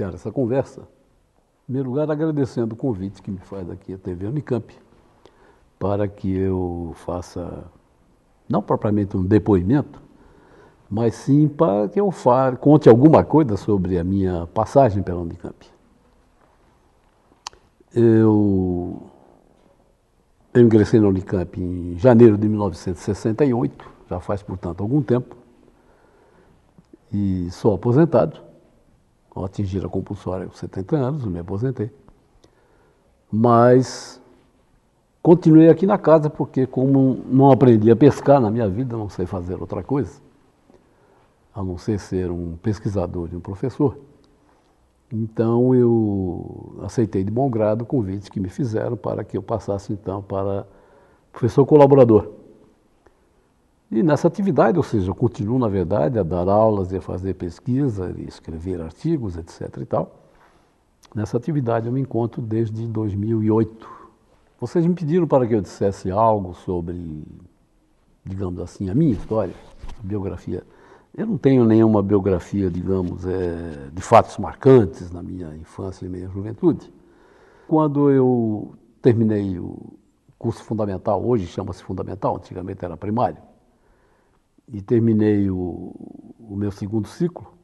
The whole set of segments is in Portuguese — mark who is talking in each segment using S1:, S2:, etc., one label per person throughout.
S1: iniciar essa conversa, em primeiro lugar, agradecendo o convite que me faz aqui a TV Unicamp, para que eu faça, não propriamente um depoimento, mas sim para que eu fale, conte alguma coisa sobre a minha passagem pela Unicamp. Eu, eu ingressei na Unicamp em janeiro de 1968, já faz, portanto, algum tempo, e sou aposentado ao então, atingir a compulsória com 70 anos, eu me aposentei. Mas continuei aqui na casa porque, como não aprendi a pescar na minha vida, não sei fazer outra coisa, a não ser ser um pesquisador e um professor. Então eu aceitei de bom grado o convite que me fizeram para que eu passasse então para professor colaborador. E nessa atividade, ou seja, eu continuo, na verdade, a dar aulas e a fazer pesquisa, e escrever artigos, etc. e tal. Nessa atividade eu me encontro desde 2008. Vocês me pediram para que eu dissesse algo sobre, digamos assim, a minha história, a biografia. Eu não tenho nenhuma biografia, digamos, é, de fatos marcantes na minha infância e minha juventude. Quando eu terminei o curso fundamental, hoje chama-se fundamental, antigamente era primário, e terminei o, o meu segundo ciclo,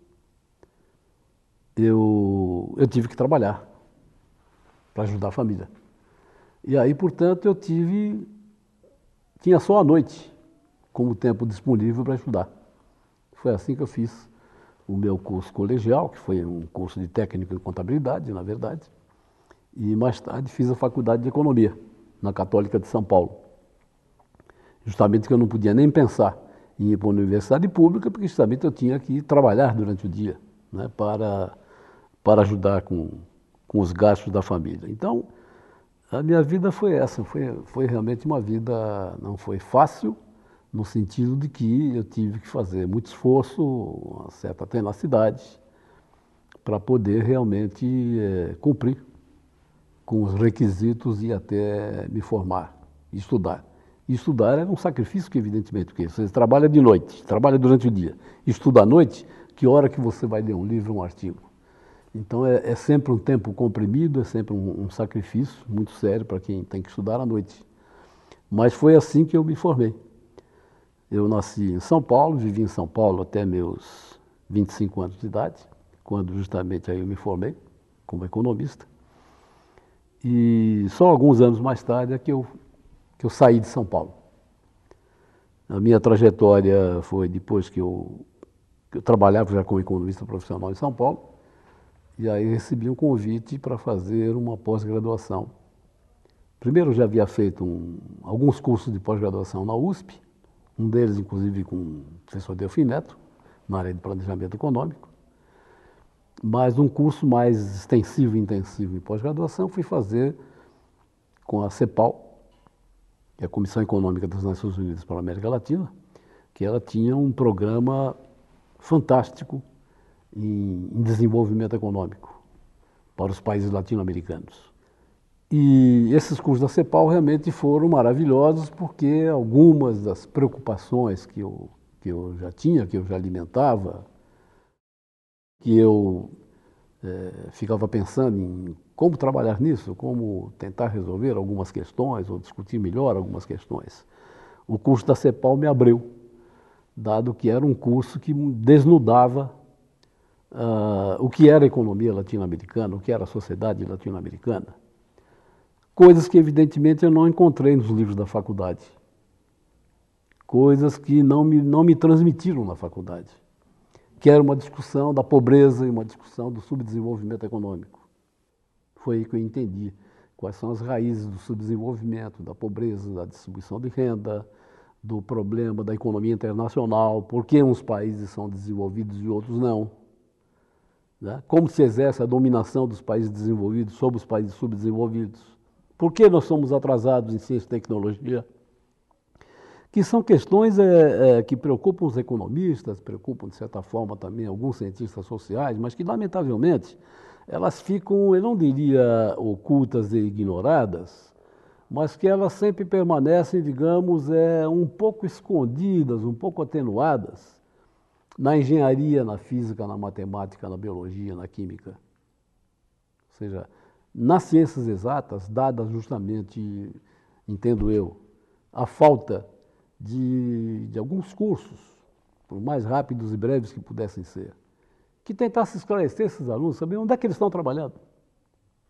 S1: eu, eu tive que trabalhar para ajudar a família. E aí, portanto, eu tive. Tinha só a noite como tempo disponível para estudar. Foi assim que eu fiz o meu curso colegial, que foi um curso de técnico em contabilidade, na verdade, e mais tarde fiz a faculdade de economia na Católica de São Paulo. Justamente que eu não podia nem pensar em ir para a universidade pública, porque justamente eu tinha que trabalhar durante o dia né, para, para ajudar com, com os gastos da família. Então, a minha vida foi essa, foi, foi realmente uma vida, não foi fácil, no sentido de que eu tive que fazer muito esforço, uma certa tenacidade, para poder realmente é, cumprir com os requisitos e até me formar, estudar. E estudar era é um sacrifício, que evidentemente, porque você trabalha de noite, trabalha durante o dia, estuda à noite, que hora que você vai ler um livro, um artigo? Então é, é sempre um tempo comprimido, é sempre um, um sacrifício muito sério para quem tem que estudar à noite. Mas foi assim que eu me formei. Eu nasci em São Paulo, vivi em São Paulo até meus 25 anos de idade, quando justamente aí eu me formei como economista. E só alguns anos mais tarde é que eu que eu saí de São Paulo. A minha trajetória foi depois que eu, que eu trabalhava já como economista profissional em São Paulo, e aí recebi um convite para fazer uma pós-graduação. Primeiro eu já havia feito um, alguns cursos de pós-graduação na USP, um deles inclusive com o professor Delfim Neto, na área de planejamento econômico, mas um curso mais extensivo e intensivo em pós-graduação fui fazer com a CEPAL, que é a Comissão Econômica das Nações Unidas para a América Latina, que ela tinha um programa fantástico em, em desenvolvimento econômico para os países latino-americanos. E esses cursos da CEPAL realmente foram maravilhosos, porque algumas das preocupações que eu, que eu já tinha, que eu já alimentava, que eu é, ficava pensando em como trabalhar nisso, como tentar resolver algumas questões ou discutir melhor algumas questões. O curso da CEPAL me abriu, dado que era um curso que desnudava uh, o que era a economia latino-americana, o que era a sociedade latino-americana. Coisas que, evidentemente, eu não encontrei nos livros da faculdade. Coisas que não me, não me transmitiram na faculdade. Que era uma discussão da pobreza e uma discussão do subdesenvolvimento econômico foi aí que eu entendi quais são as raízes do subdesenvolvimento, da pobreza, da distribuição de renda, do problema da economia internacional, por que uns países são desenvolvidos e outros não. Né? Como se exerce a dominação dos países desenvolvidos sobre os países subdesenvolvidos. Por que nós somos atrasados em ciência e tecnologia? Que são questões é, é, que preocupam os economistas, preocupam, de certa forma, também alguns cientistas sociais, mas que, lamentavelmente, elas ficam, eu não diria ocultas e ignoradas, mas que elas sempre permanecem, digamos, é, um pouco escondidas, um pouco atenuadas na engenharia, na física, na matemática, na biologia, na química. Ou seja, nas ciências exatas, dadas justamente, entendo eu, a falta de, de alguns cursos, por mais rápidos e breves que pudessem ser que tentasse esclarecer esses alunos, saber onde é que eles estão trabalhando,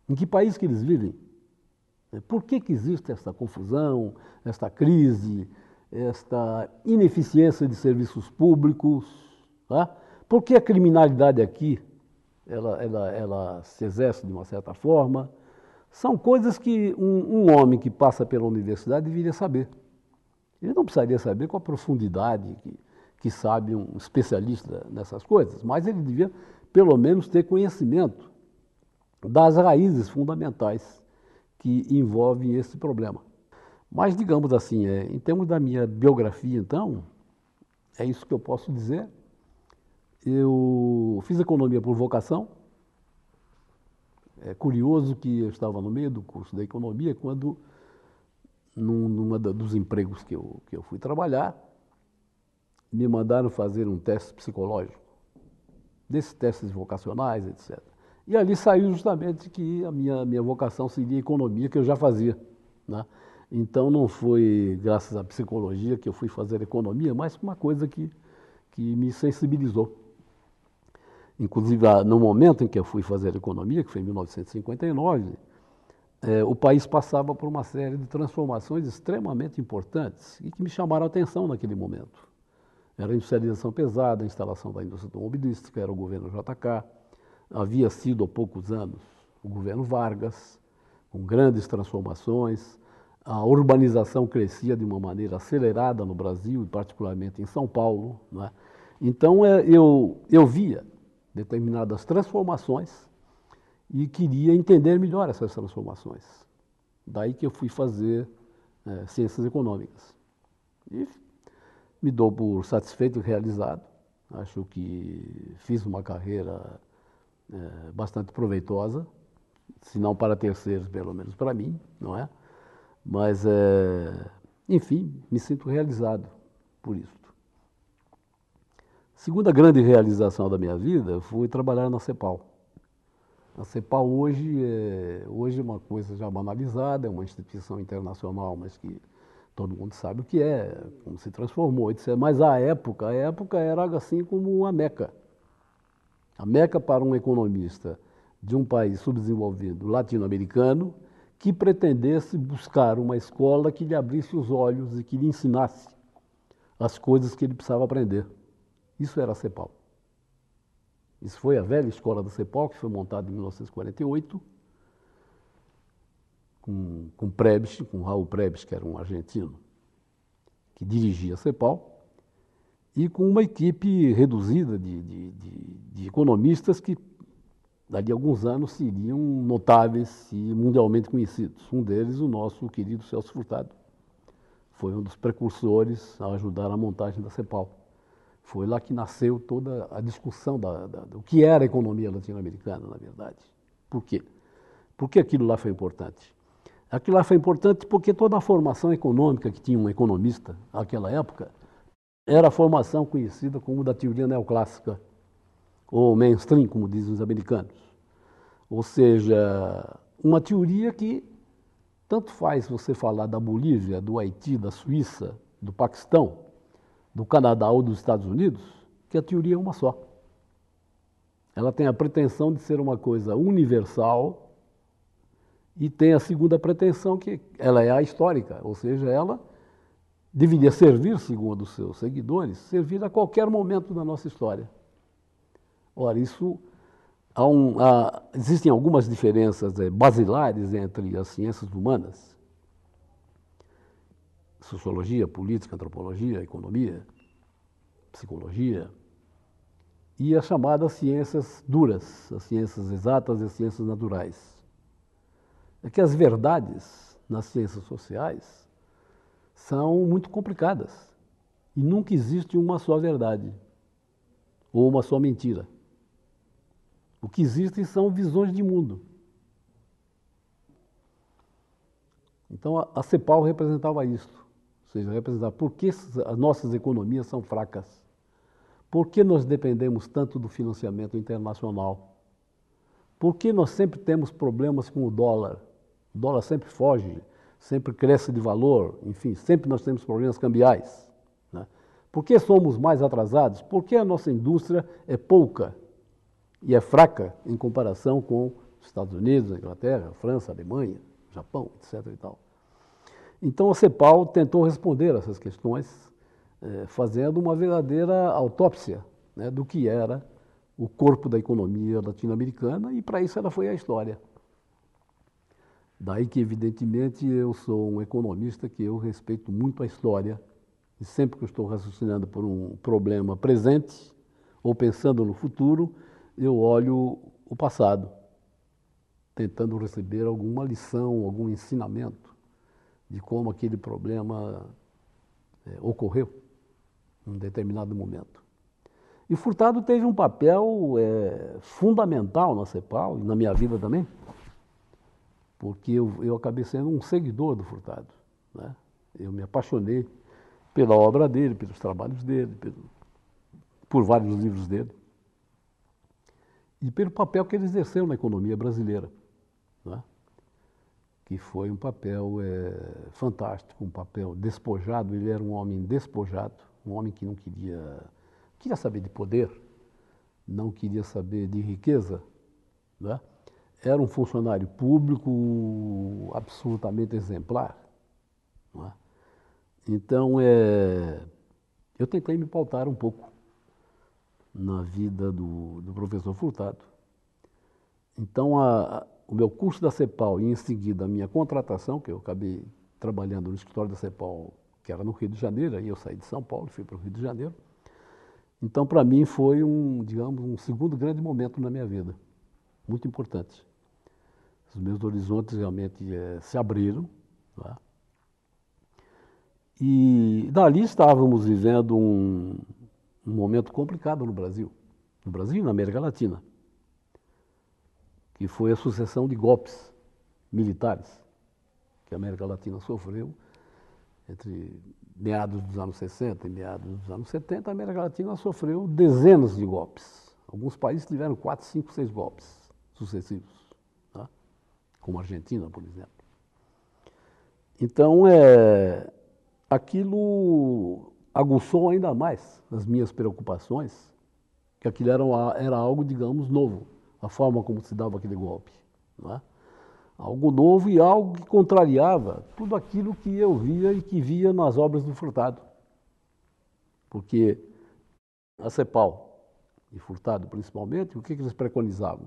S1: em que país que eles vivem, é, por que, que existe essa confusão, esta crise, esta ineficiência de serviços públicos, tá? por que a criminalidade aqui ela, ela, ela se exerce de uma certa forma. São coisas que um, um homem que passa pela universidade deveria saber. Ele não precisaria saber com a profundidade que que sabe, um especialista nessas coisas, mas ele devia, pelo menos, ter conhecimento das raízes fundamentais que envolvem esse problema. Mas, digamos assim, é, em termos da minha biografia, então, é isso que eu posso dizer. Eu fiz economia por vocação. É curioso que eu estava no meio do curso da economia quando, num, dos empregos que eu, que eu fui trabalhar, me mandaram fazer um teste psicológico, desses testes vocacionais, etc. E ali saiu justamente que a minha, minha vocação seria economia, que eu já fazia. Né? Então não foi graças à psicologia que eu fui fazer economia, mas uma coisa que, que me sensibilizou. Inclusive, ah, no momento em que eu fui fazer economia, que foi em 1959, é, o país passava por uma série de transformações extremamente importantes e que me chamaram a atenção naquele momento. Era a industrialização pesada, a instalação da indústria automobilística, era o governo JK, havia sido há poucos anos o governo Vargas, com grandes transformações, a urbanização crescia de uma maneira acelerada no Brasil, e particularmente em São Paulo. Né? Então é, eu, eu via determinadas transformações e queria entender melhor essas transformações. Daí que eu fui fazer é, ciências econômicas. E me dou por satisfeito e realizado. Acho que fiz uma carreira é, bastante proveitosa, se não para terceiros, pelo menos para mim, não é? Mas, é, enfim, me sinto realizado por isso. Segunda grande realização da minha vida foi trabalhar na CEPAL. A CEPAL hoje é, hoje é uma coisa já banalizada, é uma instituição internacional, mas que todo mundo sabe o que é, como se transformou, etc. Mas a época, a época era assim como a Meca. A Meca para um economista de um país subdesenvolvido latino-americano que pretendesse buscar uma escola que lhe abrisse os olhos e que lhe ensinasse as coisas que ele precisava aprender. Isso era a CEPAL. Isso foi a velha escola da CEPAL, que foi montada em 1948 com, com Prebs, com Raul Prebs, que era um argentino, que dirigia a CEPAL, e com uma equipe reduzida de, de, de, de economistas que, dali a alguns anos, seriam notáveis e mundialmente conhecidos. Um deles, o nosso querido Celso Furtado. Foi um dos precursores a ajudar a montagem da CEPAL. Foi lá que nasceu toda a discussão da, da, do que era a economia latino-americana, na verdade. Por quê? Por que aquilo lá foi importante? Aquilo lá foi importante porque toda a formação econômica que tinha um economista naquela época era a formação conhecida como da teoria neoclássica, ou mainstream, como dizem os americanos. Ou seja, uma teoria que tanto faz você falar da Bolívia, do Haiti, da Suíça, do Paquistão, do Canadá ou dos Estados Unidos, que a teoria é uma só. Ela tem a pretensão de ser uma coisa universal, e tem a segunda pretensão, que ela é a histórica, ou seja, ela deveria servir, segundo os seus seguidores, servir a qualquer momento da nossa história. Ora, isso. Há um, há, existem algumas diferenças eh, basilares entre as ciências humanas, sociologia, política, antropologia, economia, psicologia, e as chamadas ciências duras, as ciências exatas e as ciências naturais é que as verdades nas ciências sociais são muito complicadas e nunca existe uma só verdade ou uma só mentira. O que existem são visões de mundo. Então a CEPAL representava isto, ou seja, representava por que as nossas economias são fracas, por que nós dependemos tanto do financiamento internacional, por que nós sempre temos problemas com o dólar, o dólar sempre foge, sempre cresce de valor, enfim, sempre nós temos problemas cambiais. Né? Por que somos mais atrasados? Porque a nossa indústria é pouca e é fraca em comparação com os Estados Unidos, Inglaterra, França, Alemanha, Japão, etc. E tal. Então a CEPAL tentou responder a essas questões, eh, fazendo uma verdadeira autópsia né, do que era o corpo da economia latino-americana, e para isso ela foi a história. Daí que, evidentemente, eu sou um economista que eu respeito muito a história e sempre que eu estou raciocinando por um problema presente ou pensando no futuro, eu olho o passado, tentando receber alguma lição, algum ensinamento de como aquele problema é, ocorreu em um determinado momento. E Furtado teve um papel é, fundamental na CEPAL e na minha vida também porque eu, eu acabei sendo um seguidor do Furtado. Né? Eu me apaixonei pela obra dele, pelos trabalhos dele, pelo, por vários livros dele, e pelo papel que ele exerceu na economia brasileira, né? que foi um papel é, fantástico, um papel despojado. Ele era um homem despojado, um homem que não queria, queria saber de poder, não queria saber de riqueza. Né? era um funcionário público absolutamente exemplar. É? Então, é, eu tentei me pautar um pouco na vida do, do professor Furtado. Então, a, a, o meu curso da CEPAL e, em seguida, a minha contratação, que eu acabei trabalhando no escritório da CEPAL, que era no Rio de Janeiro, aí eu saí de São Paulo, fui para o Rio de Janeiro. Então, para mim, foi um, digamos, um segundo grande momento na minha vida, muito importante os meus horizontes realmente eh, se abriram. É? E dali estávamos vivendo um, um momento complicado no Brasil, no Brasil e na América Latina, que foi a sucessão de golpes militares que a América Latina sofreu entre meados dos anos 60 e meados dos anos 70, a América Latina sofreu dezenas de golpes. Alguns países tiveram quatro, cinco, seis golpes sucessivos como a Argentina, por exemplo. Então, é, aquilo aguçou ainda mais as minhas preocupações, que aquilo era, era algo, digamos, novo, a forma como se dava aquele golpe. Não é? Algo novo e algo que contrariava tudo aquilo que eu via e que via nas obras do Furtado. Porque a CEPAL e Furtado, principalmente, o que, que eles preconizavam?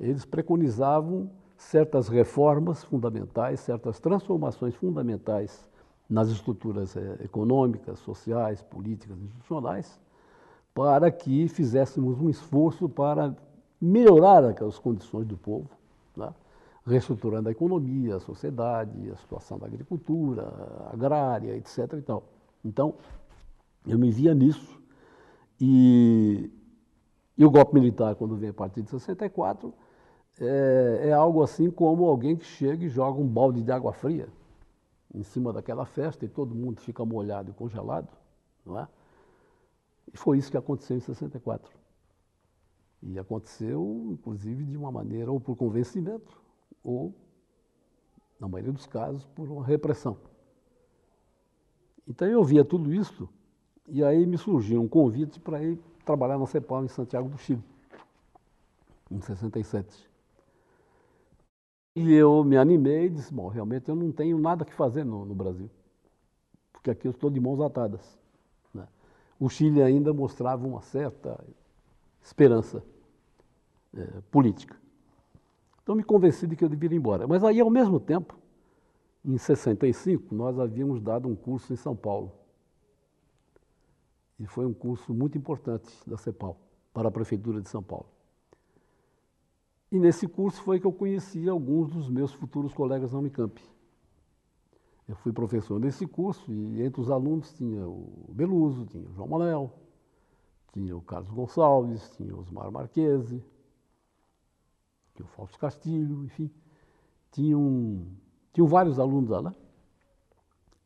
S1: Eles preconizavam certas reformas fundamentais, certas transformações fundamentais nas estruturas eh, econômicas, sociais, políticas, institucionais, para que fizéssemos um esforço para melhorar aquelas condições do povo, né? reestruturando a economia, a sociedade, a situação da agricultura, agrária, etc. E tal. Então, eu me via nisso. E, e o golpe militar, quando vem a partir de 64, é, é algo assim como alguém que chega e joga um balde de água fria em cima daquela festa e todo mundo fica molhado e congelado, não é? E foi isso que aconteceu em 64. E aconteceu, inclusive, de uma maneira ou por convencimento, ou, na maioria dos casos, por uma repressão. Então eu via tudo isso e aí me surgiu um convite para ir trabalhar na CEPAL em Santiago do Chile, em 67. E eu me animei e disse: Bom, realmente eu não tenho nada que fazer no, no Brasil, porque aqui eu estou de mãos atadas. Né? O Chile ainda mostrava uma certa esperança é, política. Então me convenci de que eu devia ir embora. Mas aí, ao mesmo tempo, em 65, nós havíamos dado um curso em São Paulo. E foi um curso muito importante da CEPAL para a Prefeitura de São Paulo. E nesse curso foi que eu conheci alguns dos meus futuros colegas da Unicamp. Eu fui professor nesse curso e entre os alunos tinha o Beluso, tinha o João Manuel, tinha o Carlos Gonçalves, tinha o Osmar Marquese, tinha o Fausto Castilho, enfim. Tinham, tinham vários alunos lá. Né?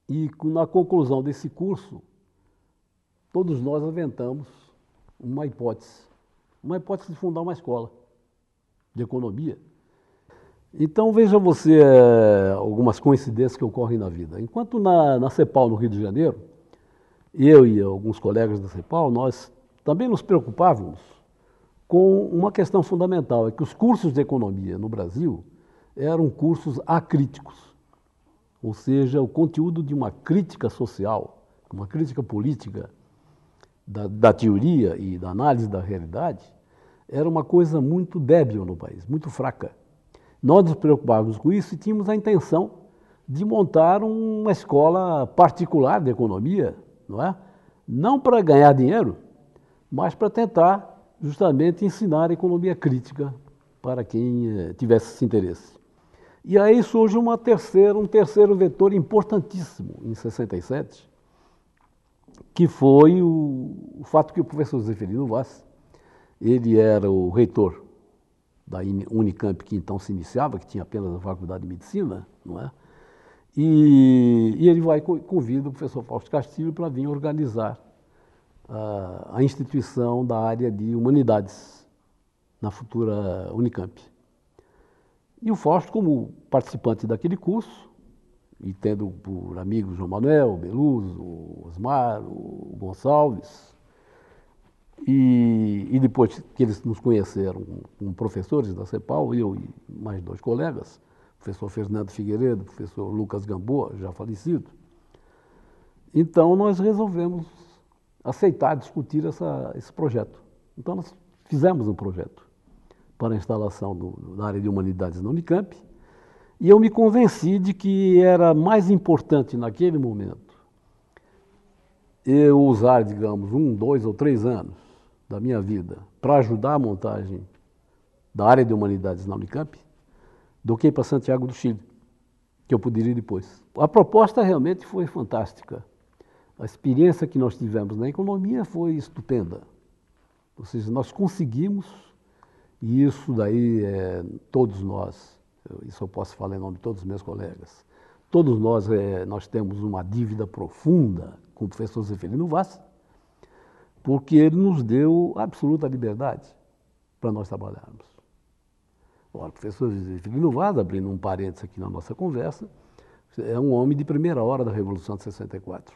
S1: E na conclusão desse curso, todos nós aventamos uma hipótese. Uma hipótese de fundar uma escola de economia. Então veja você é, algumas coincidências que ocorrem na vida. Enquanto na, na CEPAL, no Rio de Janeiro, eu e alguns colegas da CEPAL, nós também nos preocupávamos com uma questão fundamental, é que os cursos de economia no Brasil eram cursos acríticos, ou seja, o conteúdo de uma crítica social, uma crítica política da, da teoria e da análise da realidade, era uma coisa muito débil no país, muito fraca. Nós nos preocupávamos com isso e tínhamos a intenção de montar uma escola particular de economia, não é? Não para ganhar dinheiro, mas para tentar justamente ensinar economia crítica para quem eh, tivesse esse interesse. E aí surge uma terceira, um terceiro vetor importantíssimo em 67, que foi o, o fato que o professor Zeferino Vaz ele era o reitor da Unicamp, que então se iniciava, que tinha apenas a Faculdade de Medicina, não é? E, e ele vai convida o professor Fausto Castilho para vir organizar a, a instituição da área de humanidades na futura Unicamp. E o Fausto, como participante daquele curso, e tendo por amigos João Manuel, Beluso, Osmar, o Gonçalves, e, e depois que eles nos conheceram como professores da CEPAL, eu e mais dois colegas, o professor Fernando Figueiredo, o professor Lucas Gamboa, já falecido, então nós resolvemos aceitar discutir essa, esse projeto. Então nós fizemos um projeto para a instalação do, da área de humanidades na Unicamp, e eu me convenci de que era mais importante naquele momento eu usar, digamos, um, dois ou três anos da minha vida para ajudar a montagem da área de humanidades na Unicamp do que para Santiago do Chile, que eu poderia depois. A proposta realmente foi fantástica. A experiência que nós tivemos na economia foi estupenda. Ou seja, nós conseguimos, e isso daí é, todos nós, isso eu posso falar em nome de todos os meus colegas, todos nós, é, nós temos uma dívida profunda com o professor Zeferino Vaz, porque ele nos deu absoluta liberdade para nós trabalharmos. Ora, o professor José Filho Vaz, abrindo um parênteses aqui na nossa conversa, é um homem de primeira hora da Revolução de 64.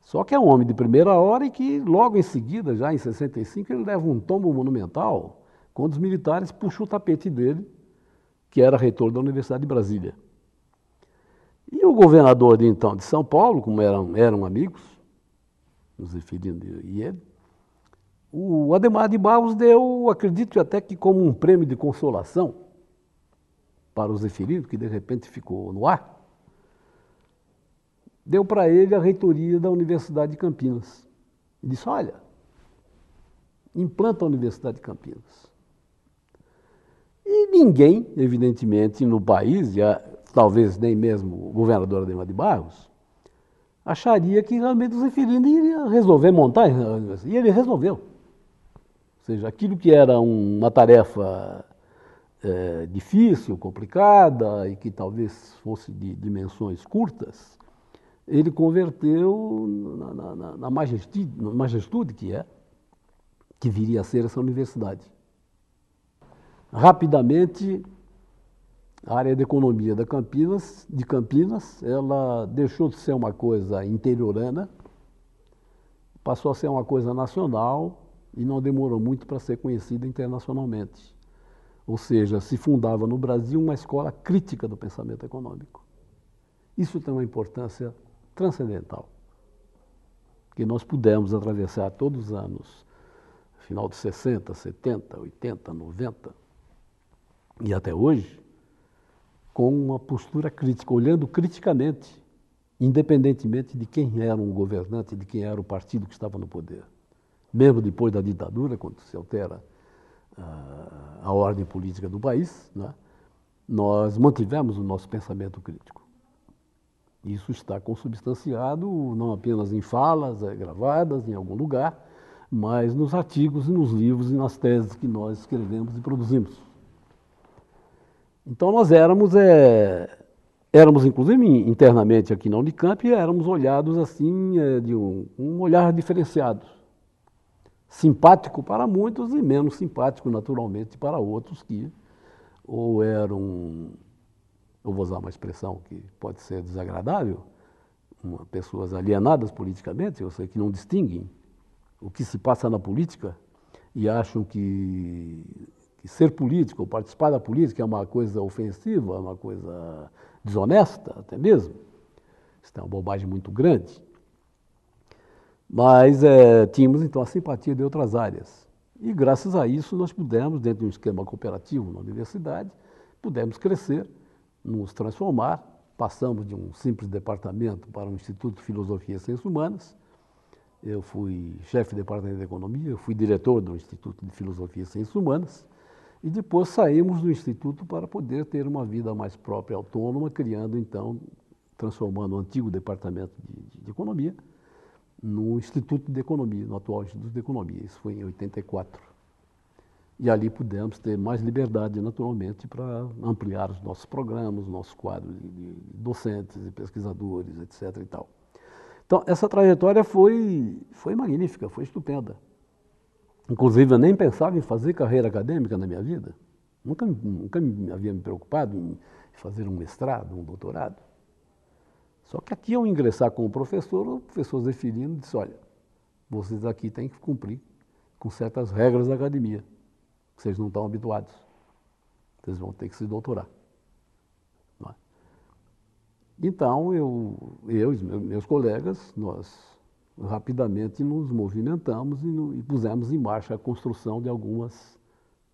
S1: Só que é um homem de primeira hora e que logo em seguida, já em 65, ele leva um tombo monumental quando os militares puxam o tapete dele, que era reitor da Universidade de Brasília. E o governador de então de São Paulo, como eram, eram amigos, nos referindo. E ele, é, o Ademar de Barros deu, acredito até que como um prêmio de consolação para o Zeferino, que de repente ficou no ar, deu para ele a reitoria da Universidade de Campinas. E disse, olha, implanta a Universidade de Campinas. E ninguém, evidentemente, no país, e talvez nem mesmo o governador Ademar de Barros, acharia que realmente o Zeferino iria resolver montar. Eh, e ele resolveu. Ou seja, aquilo que era uma tarefa é, difícil, complicada e que talvez fosse de dimensões curtas, ele converteu na, na, na, na majestude, majestude que é, que viria a ser essa universidade. Rapidamente, a área de economia da Campinas, de Campinas, ela deixou de ser uma coisa interiorana, passou a ser uma coisa nacional e não demorou muito para ser conhecida internacionalmente. Ou seja, se fundava no Brasil uma escola crítica do pensamento econômico. Isso tem uma importância transcendental, que nós pudemos atravessar todos os anos, final de 60, 70, 80, 90 e até hoje, com uma postura crítica, olhando criticamente, independentemente de quem era o governante, de quem era o partido que estava no poder. Mesmo depois da ditadura, quando se altera a, ah, a ordem política do país, né, nós mantivemos o nosso pensamento crítico. Isso está consubstanciado não apenas em falas eh, gravadas em algum lugar, mas nos artigos e nos livros e nas teses que nós escrevemos e produzimos. Então nós éramos, é, éramos inclusive internamente aqui na Unicamp, éramos olhados assim, é, de um, um olhar diferenciado. Simpático para muitos e menos simpático, naturalmente, para outros que ou eram, eu vou usar uma expressão que pode ser desagradável, uma, pessoas alienadas politicamente, ou seja, que não distinguem o que se passa na política e acham que ser político, ou participar da política é uma coisa ofensiva, é uma coisa desonesta até mesmo. Isso é uma bobagem muito grande. Mas é, tínhamos então a simpatia de outras áreas. E graças a isso nós pudemos, dentro de um esquema cooperativo na universidade, pudemos crescer, nos transformar, passamos de um simples departamento para um Instituto de Filosofia e Ciências Humanas. Eu fui chefe de departamento de economia, eu fui diretor do Instituto de Filosofia e Ciências Humanas. E depois saímos do instituto para poder ter uma vida mais própria, autônoma, criando então, transformando o antigo departamento de, de economia no Instituto de Economia, no atual Instituto de Economia. Isso foi em 84. E ali pudemos ter mais liberdade, naturalmente, para ampliar os nossos programas, os nossos quadros de docentes e pesquisadores, etc. E tal. Então, essa trajetória foi, foi magnífica, foi estupenda. Inclusive, eu nem pensava em fazer carreira acadêmica na minha vida. Nunca, nunca havia me preocupado em fazer um mestrado, um doutorado. Só que aqui, ao ingressar como professor, o professor definindo disse: olha, vocês aqui têm que cumprir com certas regras da academia. Vocês não estão habituados. Vocês vão ter que se doutorar. É? Então, eu, eu e meus colegas, nós rapidamente nos movimentamos e, no, e pusemos em marcha a construção de algumas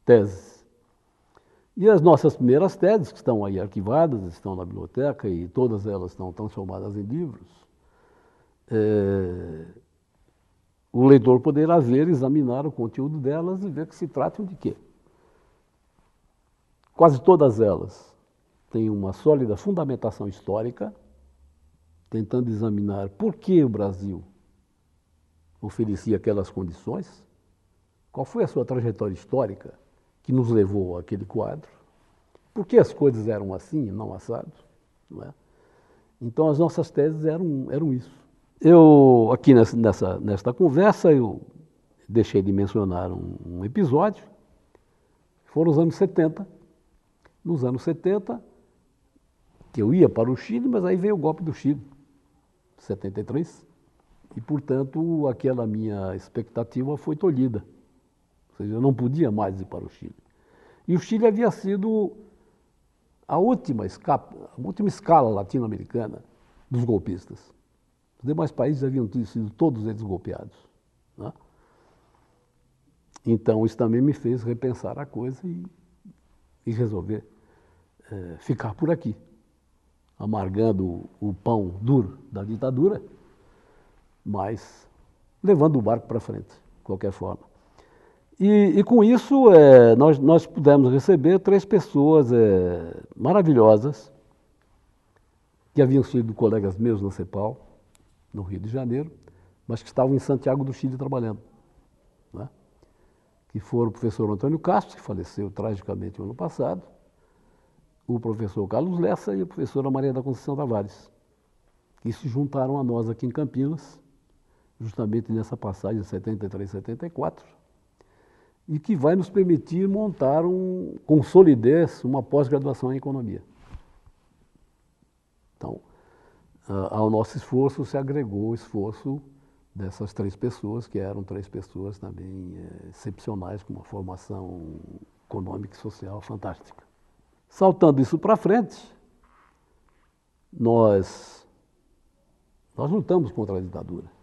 S1: teses. E as nossas primeiras teses, que estão aí arquivadas, estão na biblioteca e todas elas estão transformadas em livros, é, o leitor poderá ver, examinar o conteúdo delas e ver que se tratam de quê. Quase todas elas têm uma sólida fundamentação histórica, tentando examinar por que o Brasil oferecia aquelas condições? Qual foi a sua trajetória histórica que nos levou àquele quadro? Por que as coisas eram assim e não assado? Não é? Então as nossas teses eram, eram isso. Eu, aqui nessa, nessa, nesta conversa, eu deixei de mencionar um, um episódio, foram os anos 70. Nos anos 70, que eu ia para o Chile, mas aí veio o golpe do Chile, 73 e, portanto, aquela minha expectativa foi tolhida. Ou seja, eu não podia mais ir para o Chile. E o Chile havia sido a última, escapa, a última escala latino-americana dos golpistas. Os demais países haviam sido todos eles golpeados. Né? Então, isso também me fez repensar a coisa e, e resolver é, ficar por aqui, amargando o, o pão duro da ditadura mas levando o barco para frente, de qualquer forma. E, e com isso, é, nós, nós pudemos receber três pessoas é, maravilhosas, que haviam sido colegas meus na CEPAL, no Rio de Janeiro, mas que estavam em Santiago do Chile trabalhando. Né? Que foram o professor Antônio Castro, que faleceu tragicamente no ano passado, o professor Carlos Lessa e a professora Maria da Conceição Tavares, que se juntaram a nós aqui em Campinas justamente nessa passagem 73, 74, e que vai nos permitir montar um, com solidez uma pós-graduação em economia. Então, ao nosso esforço se agregou o esforço dessas três pessoas, que eram três pessoas também é, excepcionais, com uma formação econômica e social fantástica. Saltando isso para frente, nós, nós lutamos contra a ditadura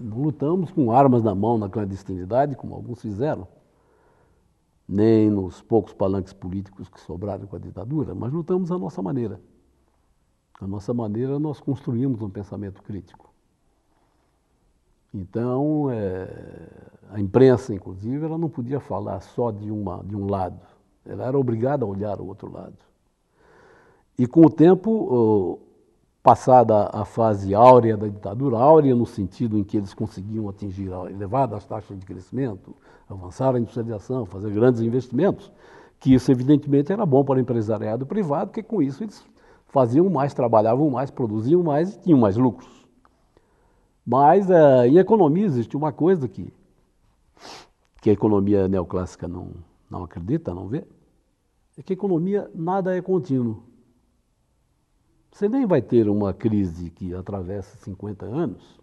S1: lutamos com armas na mão na clandestinidade, como alguns fizeram, nem nos poucos palanques políticos que sobraram com a ditadura, mas lutamos à nossa maneira. À nossa maneira, nós construímos um pensamento crítico. Então, é, a imprensa, inclusive, ela não podia falar só de, uma, de um lado, ela era obrigada a olhar o outro lado. E com o tempo, passada a fase áurea da ditadura, áurea no sentido em que eles conseguiam atingir elevadas taxas de crescimento, avançar a industrialização, fazer grandes investimentos, que isso evidentemente era bom para o empresariado privado, porque com isso eles faziam mais, trabalhavam mais, produziam mais e tinham mais lucros. Mas é, em economia existe uma coisa que, que a economia neoclássica não, não acredita, não vê, é que a economia nada é contínuo. Você nem vai ter uma crise que atravessa 50 anos,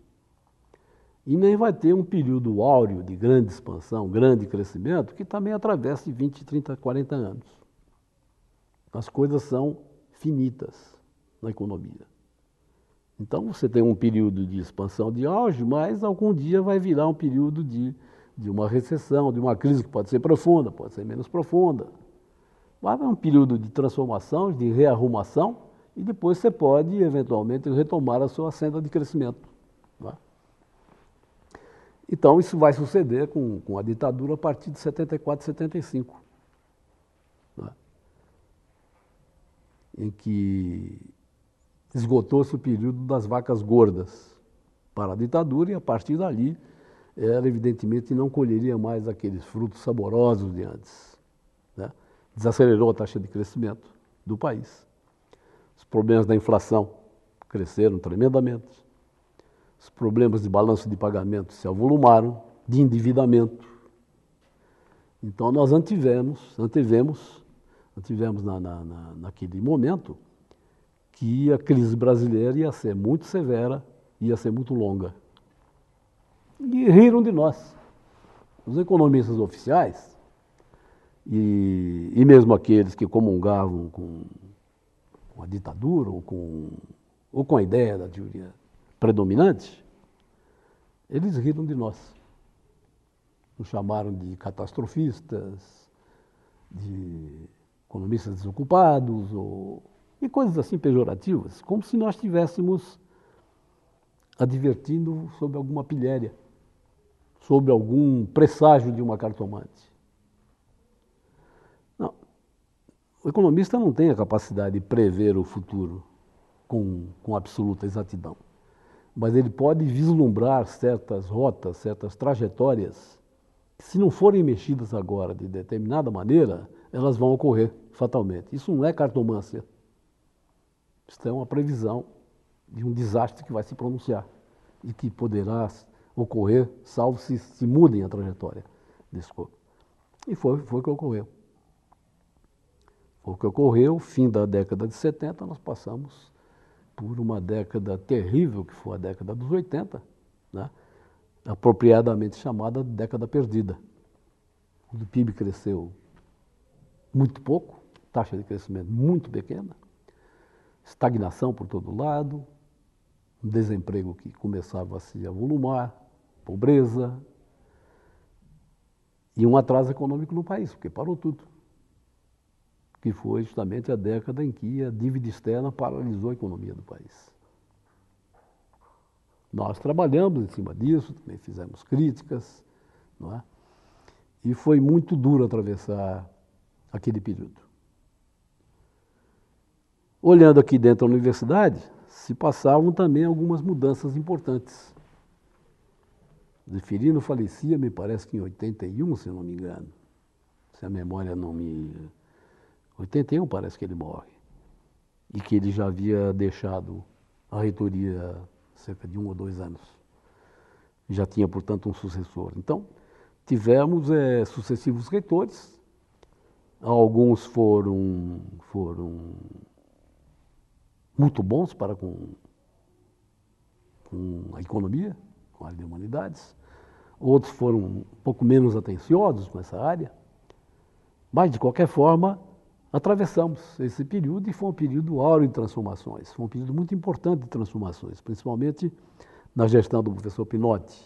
S1: e nem vai ter um período áureo de grande expansão, grande crescimento, que também atravessa 20, 30, 40 anos. As coisas são finitas na economia. Então você tem um período de expansão de auge, mas algum dia vai virar um período de, de uma recessão, de uma crise que pode ser profunda, pode ser menos profunda. Mas é um período de transformação, de rearrumação, e depois você pode, eventualmente, retomar a sua senda de crescimento. Tá? Então, isso vai suceder com, com a ditadura a partir de 74, 75. Tá? Em que esgotou-se o período das vacas gordas para a ditadura e, a partir dali, ela, evidentemente, não colheria mais aqueles frutos saborosos de antes. Né? Desacelerou a taxa de crescimento do país problemas da inflação cresceram tremendamente, os problemas de balanço de pagamento se avolumaram, de endividamento. Então nós antivemos, antevemos antevemos na, na, na, naquele momento que a crise brasileira ia ser muito severa, ia ser muito longa. E riram de nós. Os economistas oficiais, e, e mesmo aqueles que comungavam com com a ditadura ou com, ou com a ideia da teoria predominante, eles riram de nós. Nos chamaram de catastrofistas, de economistas desocupados, ou, e coisas assim pejorativas, como se nós estivéssemos advertindo sobre alguma pilhéria, sobre algum presságio de uma cartomante. O economista não tem a capacidade de prever o futuro com, com absoluta exatidão, mas ele pode vislumbrar certas rotas, certas trajetórias, que se não forem mexidas agora de determinada maneira, elas vão ocorrer fatalmente. Isso não é cartomância. Isso é uma previsão de um desastre que vai se pronunciar e que poderá ocorrer, salvo se, se mudem a trajetória desse corpo. E foi, foi o que ocorreu. O que ocorreu, fim da década de 70, nós passamos por uma década terrível, que foi a década dos 80, né? apropriadamente chamada década perdida. O PIB cresceu muito pouco, taxa de crescimento muito pequena, estagnação por todo lado, um desemprego que começava a se avolumar, pobreza e um atraso econômico no país, porque parou tudo que foi justamente a década em que a dívida externa paralisou a economia do país. Nós trabalhamos em cima disso, também fizemos críticas, não é? E foi muito duro atravessar aquele período. Olhando aqui dentro da universidade, se passavam também algumas mudanças importantes. Zeferino falecia, me parece que em 81, se não me engano. Se a memória não me 81 parece que ele morre. E que ele já havia deixado a reitoria cerca de um ou dois anos. Já tinha, portanto, um sucessor. Então, tivemos é, sucessivos reitores. Alguns foram, foram muito bons para com, com a economia, com a área de humanidades. Outros foram um pouco menos atenciosos com essa área. Mas, de qualquer forma, Atravessamos esse período e foi um período áureo de transformações, foi um período muito importante de transformações, principalmente na gestão do professor Pinotti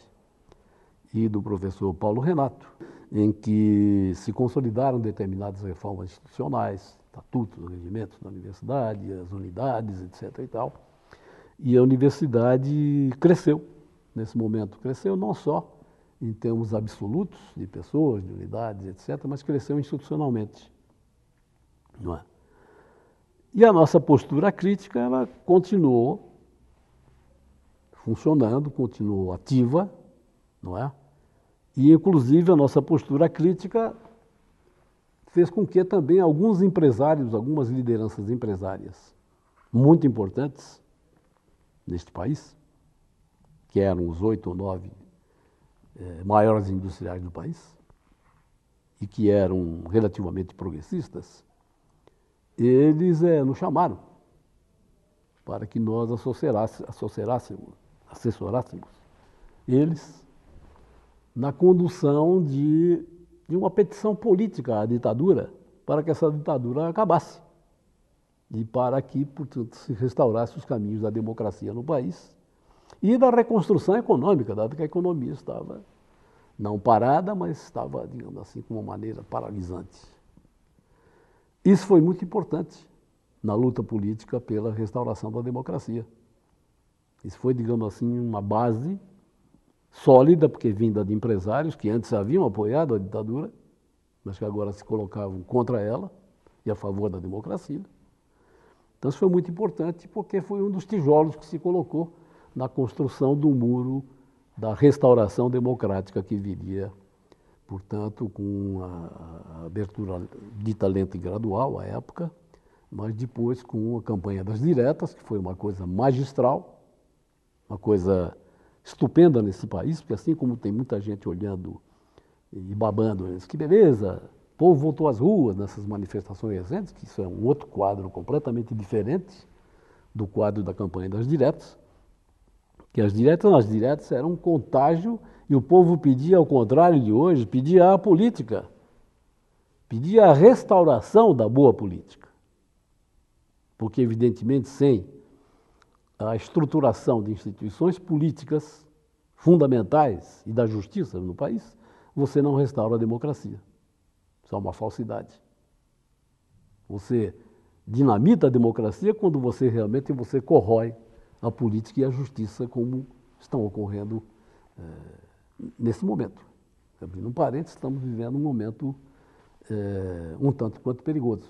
S1: e do professor Paulo Renato, em que se consolidaram determinadas reformas institucionais, estatutos, regimentos da universidade, as unidades, etc. E, tal. e a universidade cresceu, nesse momento cresceu não só em termos absolutos de pessoas, de unidades, etc., mas cresceu institucionalmente. Não é? E a nossa postura crítica ela continuou funcionando, continuou ativa, não é? E inclusive a nossa postura crítica fez com que também alguns empresários, algumas lideranças empresárias muito importantes neste país, que eram os oito ou nove eh, maiores industriais do país, e que eram relativamente progressistas, eles é, nos chamaram para que nós assessorássemos, assessorássemos eles na condução de, de uma petição política à ditadura para que essa ditadura acabasse e para que, portanto, se restaurasse os caminhos da democracia no país e da reconstrução econômica, dado que a economia estava não parada, mas estava, digamos assim, com uma maneira paralisante. Isso foi muito importante na luta política pela restauração da democracia. Isso foi, digamos assim, uma base sólida, porque vinda de empresários que antes haviam apoiado a ditadura, mas que agora se colocavam contra ela e a favor da democracia. Então, isso foi muito importante, porque foi um dos tijolos que se colocou na construção do muro da restauração democrática que viria portanto, com a abertura de talento gradual à época, mas depois com a campanha das diretas, que foi uma coisa magistral, uma coisa estupenda nesse país, porque assim como tem muita gente olhando e babando, que beleza, o povo voltou às ruas nessas manifestações recentes, que isso é um outro quadro completamente diferente do quadro da campanha das diretas, que as diretas, as diretas eram um contágio e o povo pedia, ao contrário de hoje, pedia a política, pedia a restauração da boa política. Porque, evidentemente, sem a estruturação de instituições políticas fundamentais e da justiça no país, você não restaura a democracia. Isso é uma falsidade. Você dinamita a democracia quando você realmente você corrói a política e a justiça como estão ocorrendo. Eh, nesse momento. Abrindo um parênteses, estamos vivendo um momento é, um tanto quanto perigoso,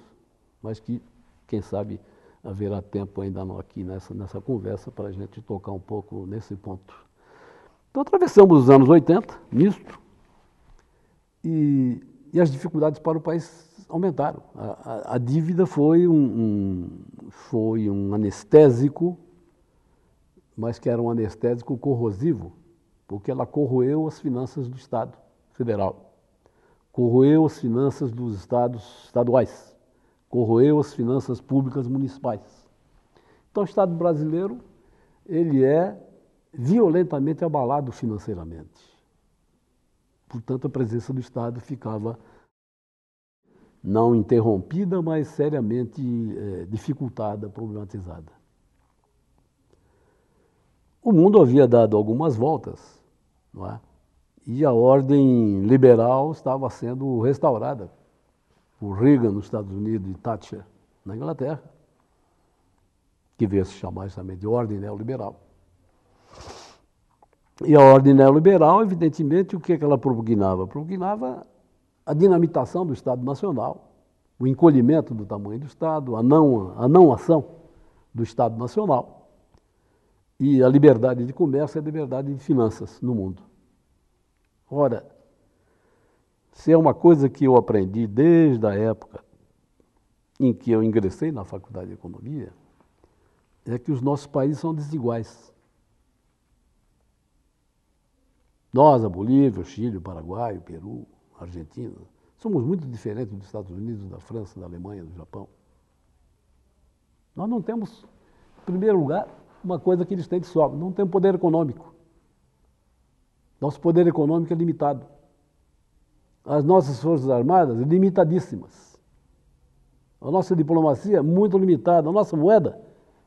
S1: mas que, quem sabe, haverá tempo ainda não aqui nessa, nessa conversa para a gente tocar um pouco nesse ponto. Então, atravessamos os anos 80, misto, e, e as dificuldades para o país aumentaram. A, a, a dívida foi um, um, foi um anestésico, mas que era um anestésico corrosivo porque ela corroeu as finanças do Estado federal, corroeu as finanças dos estados estaduais, corroeu as finanças públicas municipais. Então, o Estado brasileiro ele é violentamente abalado financeiramente. Portanto, a presença do Estado ficava não interrompida, mas seriamente é, dificultada, problematizada. O mundo havia dado algumas voltas é? E a ordem liberal estava sendo restaurada por Reagan nos Estados Unidos e Thatcher na Inglaterra, que veio a se chamar também de ordem neoliberal. E a ordem neoliberal, evidentemente, o que, é que ela propugnava? Propugnava a dinamitação do Estado Nacional, o encolhimento do tamanho do Estado, a não, a não ação do Estado Nacional e a liberdade de comércio é a liberdade de finanças no mundo. Ora, se é uma coisa que eu aprendi desde a época em que eu ingressei na faculdade de economia, é que os nossos países são desiguais. Nós, a Bolívia, o Chile, o Paraguai, o Peru, a Argentina, somos muito diferentes dos Estados Unidos, da França, da Alemanha, do Japão. Nós não temos, em primeiro lugar, uma coisa que eles têm de sobra. Não tem poder econômico. Nosso poder econômico é limitado. As nossas Forças Armadas, limitadíssimas. A nossa diplomacia, é muito limitada. A nossa moeda,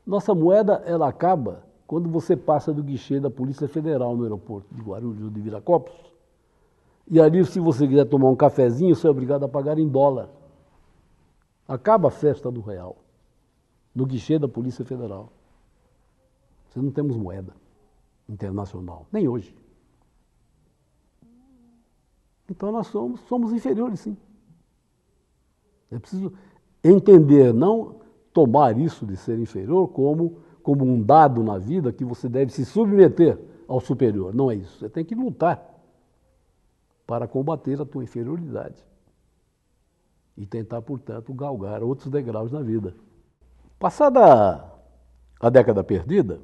S1: nossa moeda, ela acaba quando você passa do guichê da Polícia Federal no aeroporto de Guarulhos ou de Viracopos. E ali, se você quiser tomar um cafezinho, você é obrigado a pagar em dólar. Acaba a festa do real, no guichê da Polícia Federal. Nós não temos moeda internacional, nem hoje. Então nós somos, somos inferiores, sim. É preciso entender, não tomar isso de ser inferior como, como um dado na vida que você deve se submeter ao superior. Não é isso. Você tem que lutar para combater a tua inferioridade e tentar, portanto, galgar outros degraus na vida. Passada a década perdida,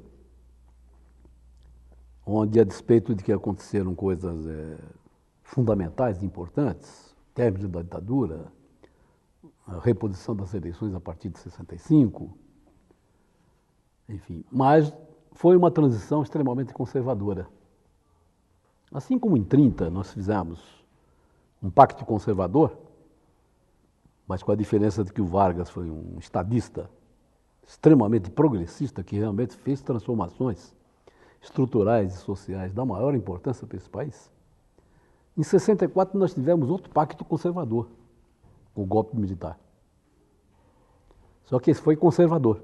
S1: onde, a despeito de que aconteceram coisas é, fundamentais, importantes, término da ditadura, a reposição das eleições a partir de 65, enfim, mas foi uma transição extremamente conservadora. Assim como em 30 nós fizemos um pacto conservador, mas com a diferença de que o Vargas foi um estadista extremamente progressista que realmente fez transformações estruturais e sociais da maior importância para esse país, em 64 nós tivemos outro pacto conservador, o golpe militar. Só que esse foi conservador.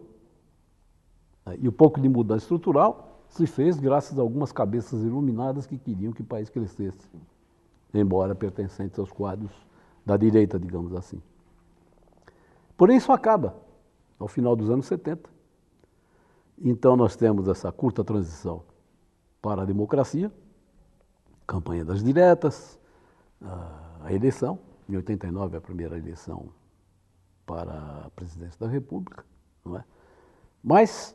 S1: E o pouco de mudança estrutural se fez graças a algumas cabeças iluminadas que queriam que o país crescesse, embora pertencentes aos quadros da direita, digamos assim. Porém, isso acaba ao final dos anos 70 então nós temos essa curta transição para a democracia, campanha das diretas, a eleição, em 89 a primeira eleição para a presidência da República, não é? Mas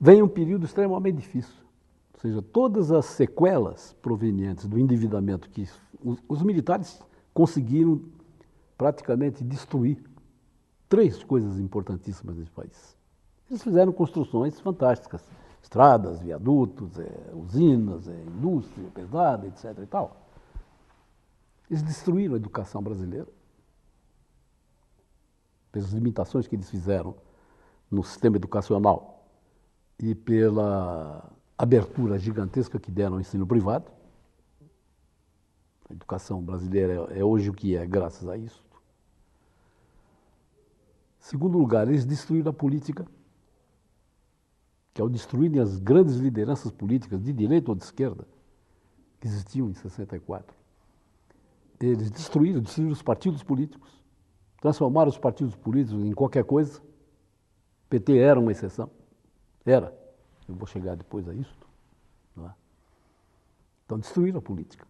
S1: vem um período extremamente difícil, ou seja, todas as sequelas provenientes do endividamento que os, os militares conseguiram praticamente destruir três coisas importantíssimas nesse país. Eles fizeram construções fantásticas, estradas, viadutos, é, usinas, é, indústria pesada, etc. E tal. Eles destruíram a educação brasileira pelas limitações que eles fizeram no sistema educacional e pela abertura gigantesca que deram ao ensino privado. A educação brasileira é, é hoje o que é, graças a isso. Segundo lugar, eles destruíram a política que ao destruírem as grandes lideranças políticas, de direita ou de esquerda, que existiam em 64, eles destruíram, destruíram os partidos políticos, transformaram os partidos políticos em qualquer coisa. O PT era uma exceção. Era. Eu vou chegar depois a isso. É? Então destruíram a política.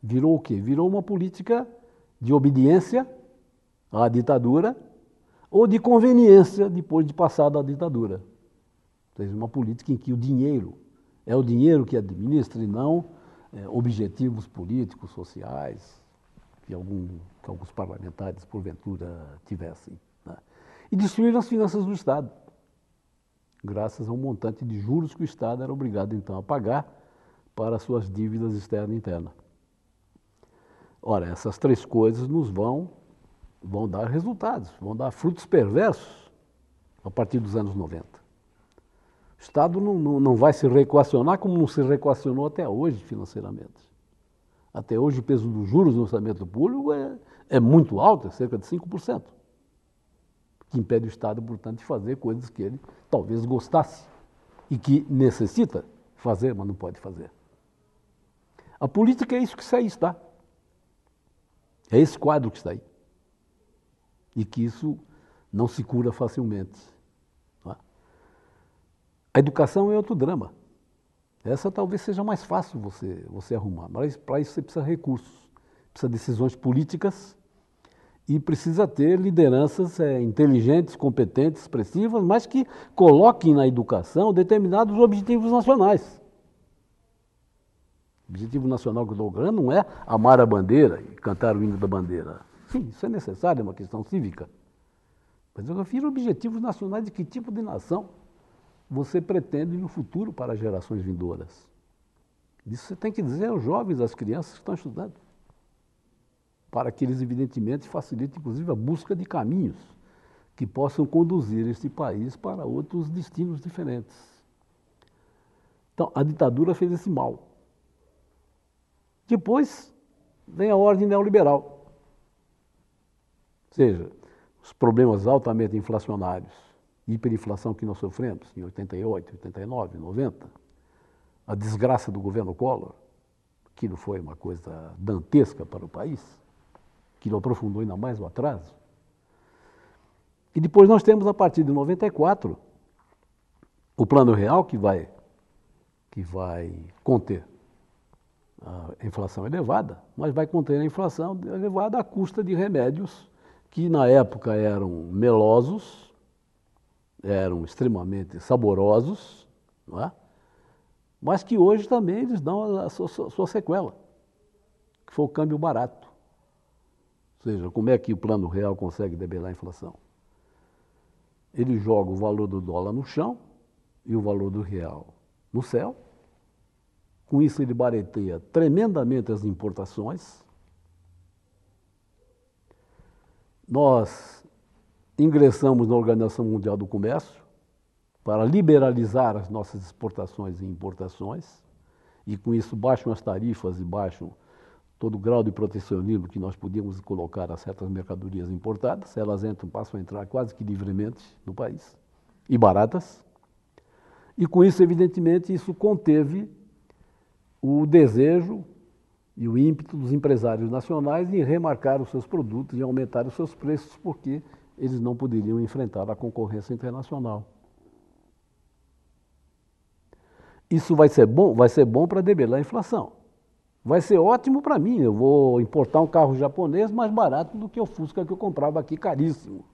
S1: Virou o quê? Virou uma política de obediência à ditadura ou de conveniência depois de passada a ditadura uma política em que o dinheiro é o dinheiro que administra e não é, objetivos políticos, sociais, que, algum, que, alguns parlamentares, porventura, tivessem. Né? E destruíram as finanças do Estado, graças a um montante de juros que o Estado era obrigado, então, a pagar para suas dívidas externa e interna. Ora, essas três coisas nos vão, vão dar resultados, vão dar frutos perversos a partir dos anos 90. O Estado não, não, não vai se reequacionar como não se reequacionou até hoje financeiramente. Até hoje o peso dos juros no orçamento público é, é muito alto, é cerca de 5%, que impede o Estado, portanto, de fazer coisas que ele talvez gostasse e que necessita fazer, mas não pode fazer. A política é isso que aí está. É esse quadro que está aí. E que isso não se cura facilmente. A educação é outro drama. Essa talvez seja mais fácil você, você arrumar, mas para isso você precisa de recursos, precisa de decisões políticas e precisa ter lideranças é, inteligentes, competentes, expressivas, mas que coloquem na educação determinados objetivos nacionais. O objetivo nacional que eu estou não é amar a bandeira e cantar o hino da bandeira. Sim, isso é necessário, é uma questão cívica. Mas eu refiro objetivos nacionais de que tipo de nação você pretende no futuro para as gerações vindouras. Isso você tem que dizer aos jovens, às crianças que estão estudando, para que eles, evidentemente, facilitem, inclusive, a busca de caminhos que possam conduzir este país para outros destinos diferentes. Então, a ditadura fez esse mal. Depois vem a ordem neoliberal. Ou seja, os problemas altamente inflacionários, hiperinflação que nós sofremos em 88, 89, 90, a desgraça do governo Collor, que não foi uma coisa dantesca para o país, que não aprofundou ainda mais o atraso. E depois nós temos, a partir de 94, o Plano Real, que vai, que vai conter a inflação elevada, mas vai conter a inflação elevada à custa de remédios que na época eram melosos, eram extremamente saborosos, não é? mas que hoje também eles dão a sua, sua sequela, que foi o câmbio barato. Ou seja, como é que o plano real consegue debelar a inflação? Ele joga o valor do dólar no chão e o valor do real no céu. Com isso, ele bareteia tremendamente as importações. Nós ingressamos na Organização Mundial do Comércio para liberalizar as nossas exportações e importações, e com isso baixam as tarifas e baixam todo o grau de protecionismo que nós podíamos colocar a certas mercadorias importadas, elas entram, passam a entrar quase que livremente no país, e baratas. E com isso, evidentemente, isso conteve o desejo e o ímpeto dos empresários nacionais em remarcar os seus produtos e aumentar os seus preços, porque eles não poderiam enfrentar a concorrência internacional. Isso vai ser bom, vai ser bom para debelar a inflação. Vai ser ótimo para mim, eu vou importar um carro japonês mais barato do que o Fusca que eu comprava aqui caríssimo.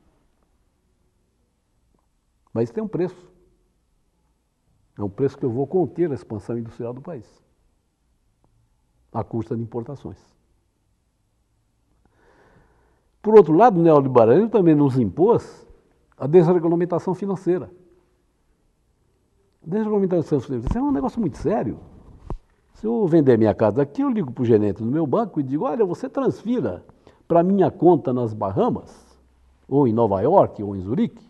S1: Mas tem um preço. É um preço que eu vou conter a expansão industrial do país, a custa de importações. Por outro lado, o neoliberalismo também nos impôs a desregulamentação financeira. Desregulamentação financeira é um negócio muito sério. Se eu vender minha casa aqui, eu ligo para o gerente do meu banco e digo: olha, você transfira para minha conta nas Bahamas, ou em Nova York, ou em Zurique,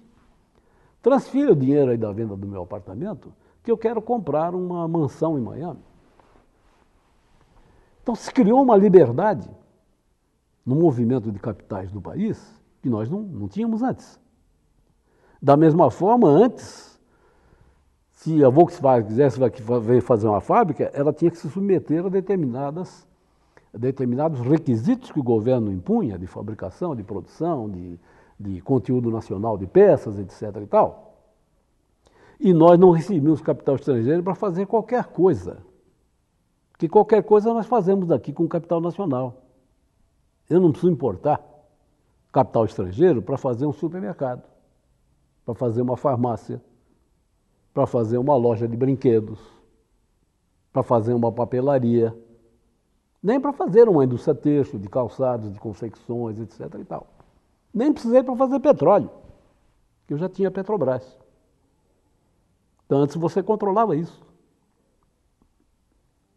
S1: transfira o dinheiro aí da venda do meu apartamento, que eu quero comprar uma mansão em Miami. Então se criou uma liberdade no movimento de capitais do país que nós não, não tínhamos antes. Da mesma forma, antes, se a Volkswagen quisesse vir fazer uma fábrica, ela tinha que se submeter a determinadas, a determinados requisitos que o governo impunha de fabricação, de produção, de, de conteúdo nacional de peças, etc. E, tal. e nós não recebíamos capital estrangeiro para fazer qualquer coisa. Que qualquer coisa nós fazemos daqui com capital nacional. Eu não preciso importar capital estrangeiro para fazer um supermercado, para fazer uma farmácia, para fazer uma loja de brinquedos, para fazer uma papelaria, nem para fazer uma indústria textil, de calçados, de confecções, etc. e tal. Nem precisei para fazer petróleo, que eu já tinha Petrobras. Então, antes você controlava isso.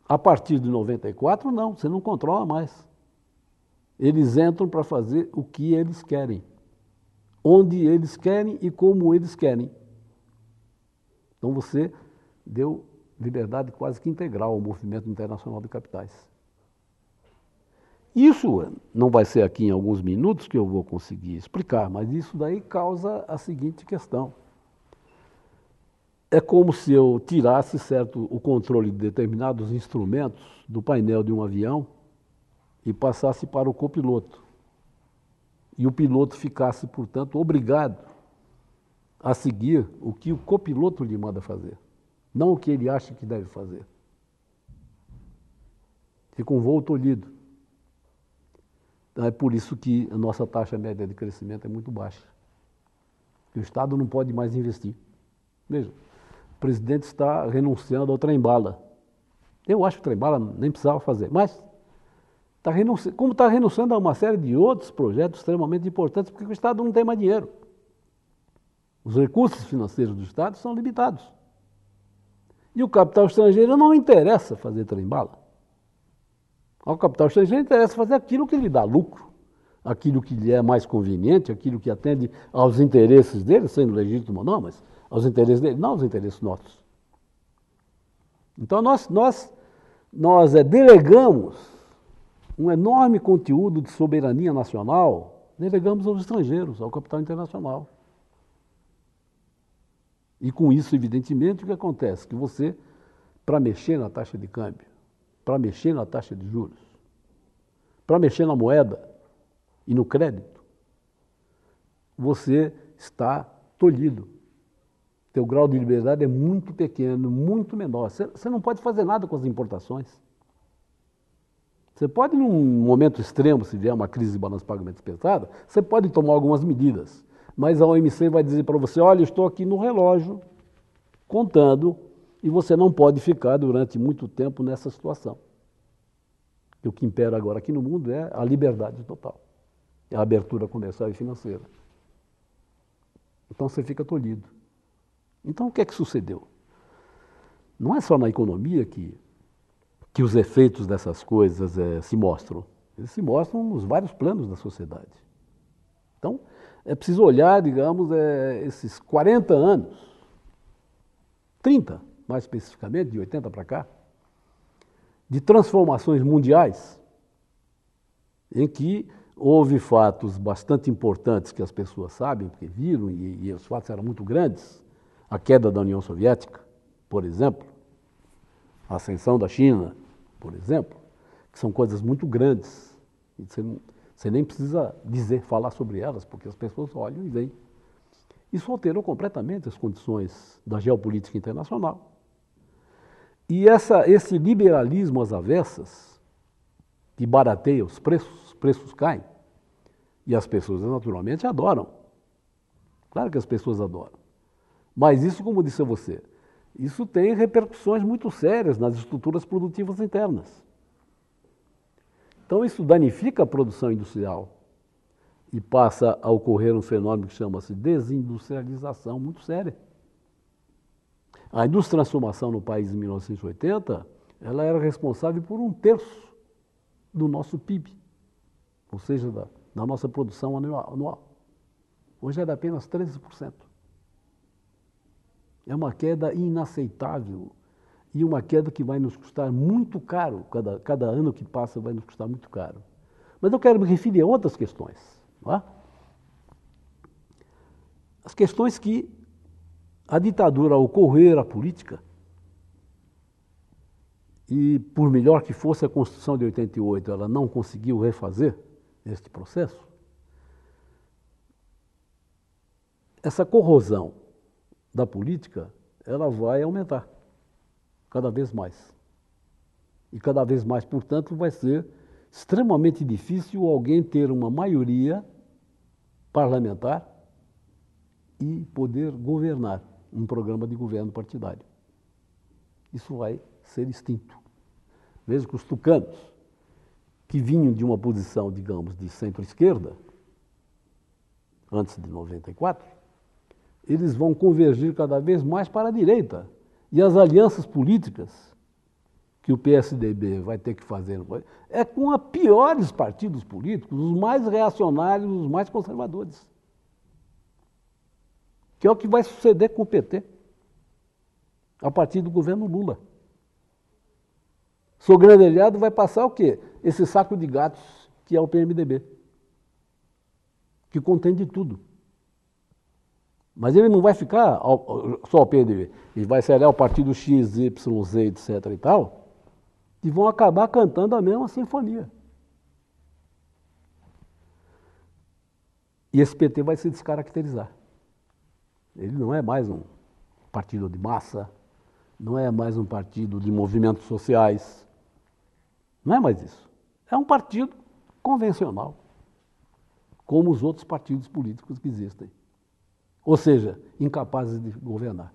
S1: A partir de 94, não, você não controla mais. Eles entram para fazer o que eles querem, onde eles querem e como eles querem. Então você deu liberdade quase que integral ao movimento internacional de capitais. Isso não vai ser aqui em alguns minutos que eu vou conseguir explicar, mas isso daí causa a seguinte questão. É como se eu tirasse certo o controle de determinados instrumentos do painel de um avião e passasse para o copiloto. E o piloto ficasse, portanto, obrigado a seguir o que o copiloto lhe manda fazer, não o que ele acha que deve fazer. Fica um voo tolhido. Então é por isso que a nossa taxa média de crescimento é muito baixa. O Estado não pode mais investir. Veja, o presidente está renunciando ao trem-bala. Eu acho que o trem-bala nem precisava fazer, mas Tá renunci... Como está renunciando a uma série de outros projetos extremamente importantes, porque o Estado não tem mais dinheiro. Os recursos financeiros do Estado são limitados. E o capital estrangeiro não interessa fazer trem-bala. Ao capital estrangeiro interessa fazer aquilo que lhe dá lucro, aquilo que lhe é mais conveniente, aquilo que atende aos interesses dele, sendo legítimo ou não, mas aos interesses dele, não aos interesses nossos. Então nós, nós, nós é, delegamos um enorme conteúdo de soberania nacional, delegamos aos estrangeiros, ao capital internacional. E com isso, evidentemente, o que acontece? Que você, para mexer na taxa de câmbio, para mexer na taxa de juros, para mexer na moeda e no crédito, você está tolhido. Teu grau de liberdade é muito pequeno, muito menor. Você não pode fazer nada com as importações. Você pode, num momento extremo, se vier uma crise de balanço de pagamentos pesada, você pode tomar algumas medidas. Mas a OMC vai dizer para você: olha, estou aqui no relógio contando e você não pode ficar durante muito tempo nessa situação. E o que impera agora aqui no mundo é a liberdade total é a abertura comercial e financeira. Então você fica tolhido. Então o que é que sucedeu? Não é só na economia que que os efeitos dessas coisas é, se mostram. Eles se mostram nos vários planos da sociedade. Então, é preciso olhar, digamos, é, esses 40 anos, 30 mais especificamente, de 80 para cá, de transformações mundiais, em que houve fatos bastante importantes que as pessoas sabem, porque viram, e, e os fatos eram muito grandes. A queda da União Soviética, por exemplo, a ascensão da China, por exemplo, que são coisas muito grandes. E você, você nem precisa dizer, falar sobre elas, porque as pessoas olham e veem. Isso alterou completamente as condições da geopolítica internacional. E essa, esse liberalismo às avessas, que barateia os preços, os preços caem, e as pessoas naturalmente adoram. Claro que as pessoas adoram. Mas isso, como disse a você, isso tem repercussões muito sérias nas estruturas produtivas internas. Então, isso danifica a produção industrial e passa a ocorrer um fenômeno que chama-se desindustrialização muito séria. A industrialização no país em 1980, ela era responsável por um terço do nosso PIB, ou seja, da, da nossa produção anual. Hoje é de apenas 13%. É uma queda inaceitável e uma queda que vai nos custar muito caro, cada, cada ano que passa vai nos custar muito caro. Mas eu quero me referir a outras questões. É? As questões que a ditadura, ao correr a política, e por melhor que fosse a Constituição de 88, ela não conseguiu refazer este processo, essa corrosão da política, ela vai aumentar cada vez mais. E cada vez mais, portanto, vai ser extremamente difícil alguém ter uma maioria parlamentar e poder governar um programa de governo partidário. Isso vai ser extinto. Veja que os tucanos, que vinham de uma posição, digamos, de centro-esquerda, antes de 94, eles vão convergir cada vez mais para a direita. E as alianças políticas que o PSDB vai ter que fazer é com os piores partidos políticos, os mais reacionários, os mais conservadores. Que é o que vai suceder com o PT a partir do governo Lula. Sograndelhado vai passar o quê? Esse saco de gatos que é o PMDB, que contém de tudo. Mas ele não vai ficar ao, só ao PNV. Ele vai se aliar ao partido X, Y, Z, etc. e tal, e vão acabar cantando a mesma sinfonia. E esse PT vai se descaracterizar. Ele não é mais um partido de massa, não é mais um partido de movimentos sociais. Não é mais isso. É um partido convencional, como os outros partidos políticos que existem ou seja, incapazes de governar.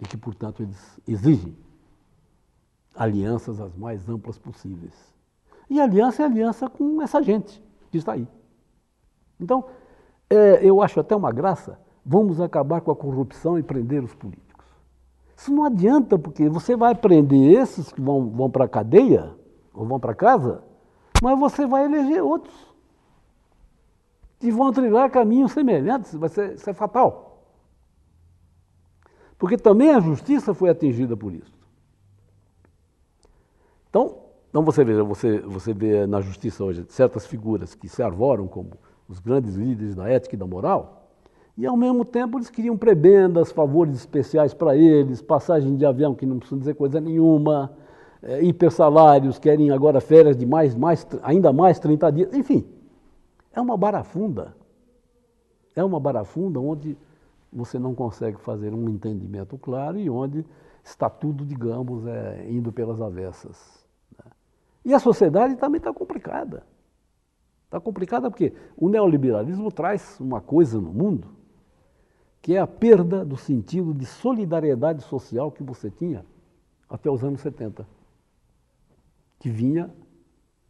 S1: E que, portanto, eles exigem alianças as mais amplas possíveis. E aliança é aliança com essa gente que está aí. Então, é, eu acho até uma graça, vamos acabar com a corrupção e prender os políticos. Isso não adianta, porque você vai prender esses que vão, vão para a cadeia, ou vão para casa, mas você vai eleger outros que vão trilhar caminhos semelhantes, vai ser, isso é fatal. Porque também a justiça foi atingida por isso. Então, então você vê, você, você vê na justiça hoje certas figuras que se arvoram como os grandes líderes da ética e da moral, e ao mesmo tempo eles queriam prebendas, favores especiais para eles, passagem de avião que não precisa dizer coisa nenhuma, é, hipersalários, querem agora férias de mais, mais, ainda mais 30 dias, enfim. É uma barafunda. É uma barafunda onde você não consegue fazer um entendimento claro e onde está tudo, digamos, é, indo pelas avessas. Né? E a sociedade também está complicada. Está complicada porque o neoliberalismo traz uma coisa no mundo que é a perda do sentido de solidariedade social que você tinha até os anos 70, que vinha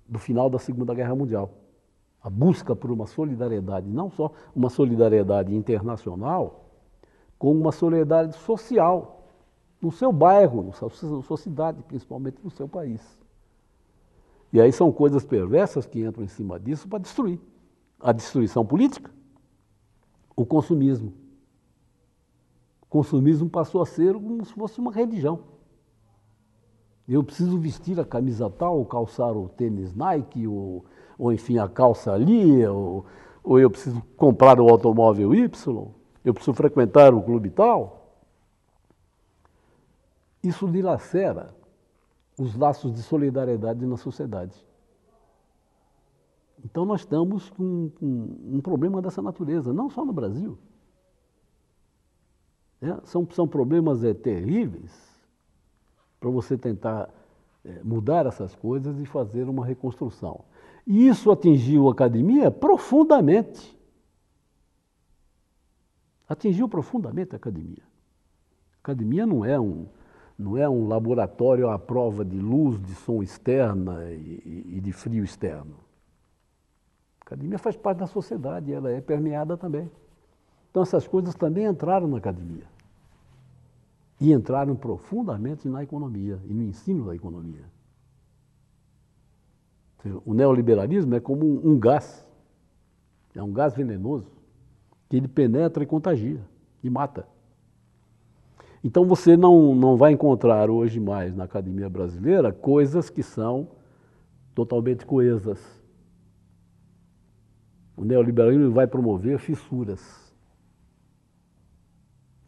S1: do final da Segunda Guerra Mundial a busca por uma solidariedade, não só uma solidariedade internacional, como uma solidariedade social, no seu bairro, na sua cidade, principalmente no seu país. E aí são coisas perversas que entram em cima disso para destruir. A destruição política, o consumismo. O consumismo passou a ser como se fosse uma religião. Eu preciso vestir a camisa tal, calçar o tênis Nike, ou ou enfim, a calça ali, ou, ou eu preciso comprar o automóvel Y, eu preciso frequentar o clube tal. Isso dilacera os laços de solidariedade na sociedade. Então nós estamos com, com um problema dessa natureza, não só no Brasil. É, são, são problemas é, terríveis para você tentar é, mudar essas coisas e fazer uma reconstrução. E isso atingiu a academia profundamente. Atingiu profundamente a academia. A academia não é um, não é um laboratório à prova de luz, de som externa e, e de frio externo. A academia faz parte da sociedade, ela é permeada também. Então essas coisas também entraram na academia. E entraram profundamente na economia e no ensino da economia. Seja, o neoliberalismo é como um gás, é um gás venenoso que ele penetra e contagia e mata. Então você não, não vai encontrar hoje mais na academia brasileira coisas que são totalmente coesas. O neoliberalismo vai promover fissuras.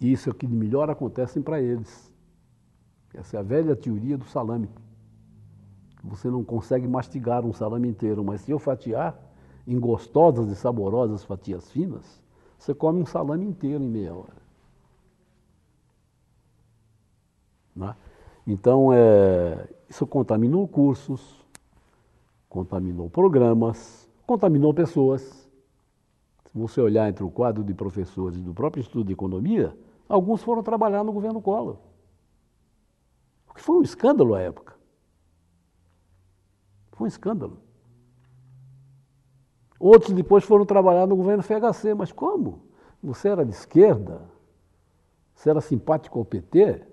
S1: E isso é o que melhor acontece para eles. Essa é a velha teoria do salame você não consegue mastigar um salame inteiro, mas se eu fatiar em gostosas e saborosas fatias finas, você come um salame inteiro em meia hora. Né? Então, é, isso contaminou cursos, contaminou programas, contaminou pessoas. Se você olhar entre o quadro de professores do próprio estudo de economia, alguns foram trabalhar no governo Collor. O que foi um escândalo à época. Foi um escândalo. Outros depois foram trabalhar no governo FHC, mas como? Você era de esquerda? Você era simpático ao PT?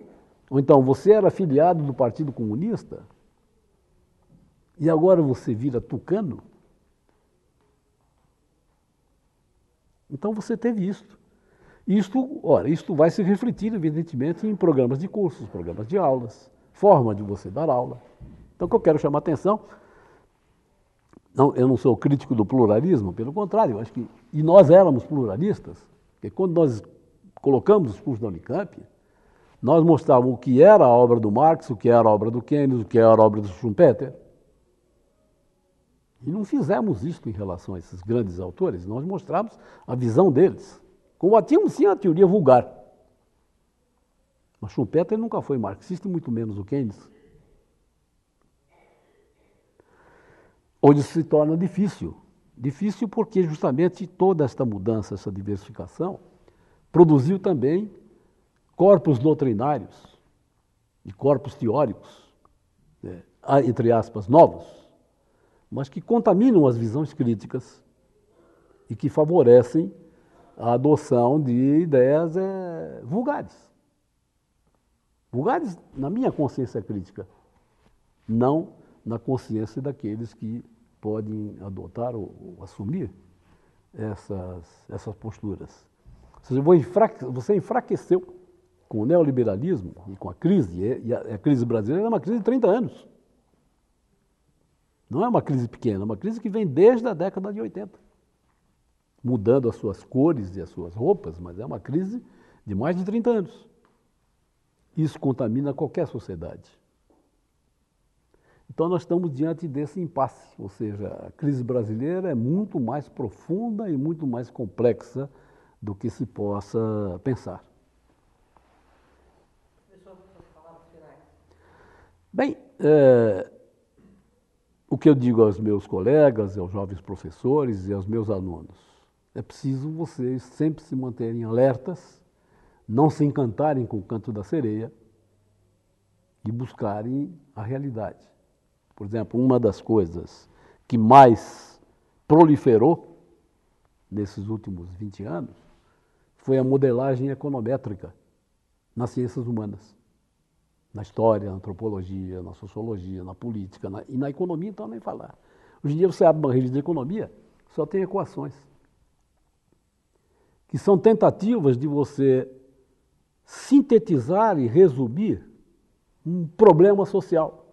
S1: Ou então você era filiado do Partido Comunista? E agora você vira tucano? Então você teve isto. Isto, ora, isto vai se refletir, evidentemente, em programas de cursos, programas de aulas, forma de você dar aula. Então, o que eu quero chamar a atenção não, eu não sou crítico do pluralismo, pelo contrário, eu acho que. E nós éramos pluralistas, porque quando nós colocamos os cursos da Unicamp, nós mostrávamos o que era a obra do Marx, o que era a obra do Keynes, o que era a obra do Schumpeter. E não fizemos isso em relação a esses grandes autores, nós mostrávamos a visão deles. Combatíamos sim a teoria vulgar. Mas Schumpeter nunca foi marxista, muito menos o Keynes. onde se torna difícil. Difícil porque justamente toda esta mudança, essa diversificação, produziu também corpos doutrinários e corpos teóricos, né, entre aspas, novos, mas que contaminam as visões críticas e que favorecem a adoção de ideias é, vulgares. Vulgares na minha consciência crítica, não na consciência daqueles que podem adotar ou, ou assumir essas, essas posturas. Seja, você enfraqueceu com o neoliberalismo e com a crise, e é, a, a crise brasileira é uma crise de 30 anos. Não é uma crise pequena, é uma crise que vem desde a década de 80, mudando as suas cores e as suas roupas, mas é uma crise de mais de 30 anos. Isso contamina qualquer sociedade. Então, nós estamos diante desse impasse, ou seja, a crise brasileira é muito mais profunda e muito mais complexa do que se possa pensar. Bem, é, o que eu digo aos meus colegas, aos jovens professores e aos meus alunos, é preciso vocês sempre se manterem alertas, não se encantarem com o canto da sereia e buscarem a realidade. Por exemplo, uma das coisas que mais proliferou nesses últimos 20 anos foi a modelagem econométrica nas ciências humanas, na história, na antropologia, na sociologia, na política na, e na economia, então nem falar. Hoje em dia você abre uma revista de economia, só tem equações, que são tentativas de você sintetizar e resumir um problema social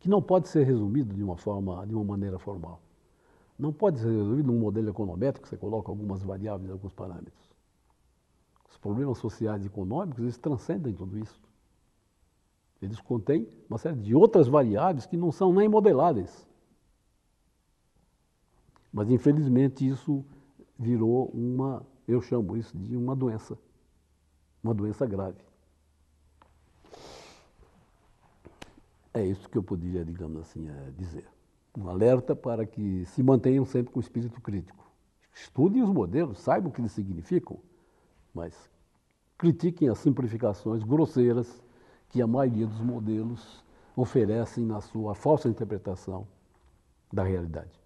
S1: que não pode ser resumido de uma forma, de uma maneira formal. Não pode ser resolvido num modelo econométrico, que você coloca algumas variáveis, alguns parâmetros. Os problemas sociais e econômicos, eles transcendem tudo isso. Eles contêm uma série de outras variáveis que não são nem modeláveis. Mas, infelizmente, isso virou uma, eu chamo isso de uma doença, uma doença grave. É isso que eu poderia, digamos assim, eh, dizer. Um alerta para que se mantenham sempre com espírito crítico. Estudem os modelos, saibam o que eles significam, mas critiquem as simplificações grosseiras que a maioria dos modelos oferecem na sua falsa interpretação da realidade.